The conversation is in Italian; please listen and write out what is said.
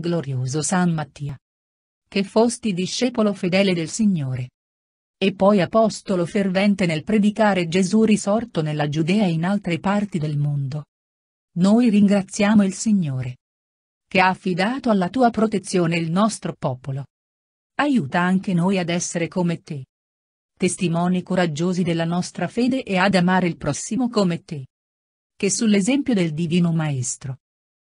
glorioso San Mattia. Che fosti discepolo fedele del Signore. E poi apostolo fervente nel predicare Gesù risorto nella Giudea e in altre parti del mondo. Noi ringraziamo il Signore. Che ha affidato alla tua protezione il nostro popolo. Aiuta anche noi ad essere come te. Testimoni coraggiosi della nostra fede e ad amare il prossimo come te. Che sull'esempio del Divino Maestro